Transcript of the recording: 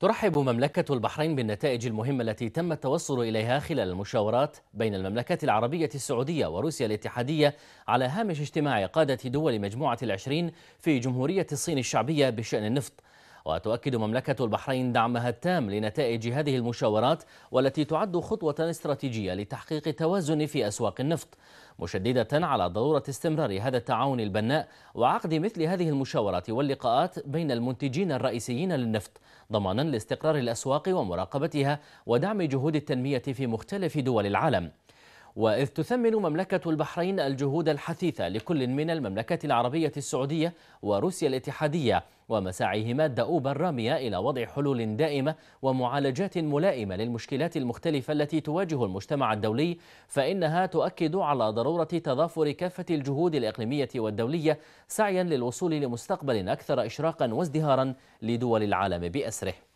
ترحب مملكة البحرين بالنتائج المهمة التي تم التوصل إليها خلال المشاورات بين المملكة العربية السعودية وروسيا الاتحادية على هامش اجتماع قادة دول مجموعة العشرين في جمهورية الصين الشعبية بشأن النفط وتؤكد مملكة البحرين دعمها التام لنتائج هذه المشاورات والتي تعد خطوة استراتيجية لتحقيق التوازن في أسواق النفط مشددة على ضرورة استمرار هذا التعاون البناء وعقد مثل هذه المشاورات واللقاءات بين المنتجين الرئيسيين للنفط ضمانا لاستقرار الأسواق ومراقبتها ودعم جهود التنمية في مختلف دول العالم وإذ تثمن مملكة البحرين الجهود الحثيثة لكل من المملكة العربية السعودية وروسيا الاتحادية ومساعيهما الدؤوب الرامية إلى وضع حلول دائمة ومعالجات ملائمة للمشكلات المختلفة التي تواجه المجتمع الدولي فإنها تؤكد على ضرورة تضافر كافة الجهود الإقليمية والدولية سعيا للوصول لمستقبل أكثر إشراقا وازدهارا لدول العالم بأسره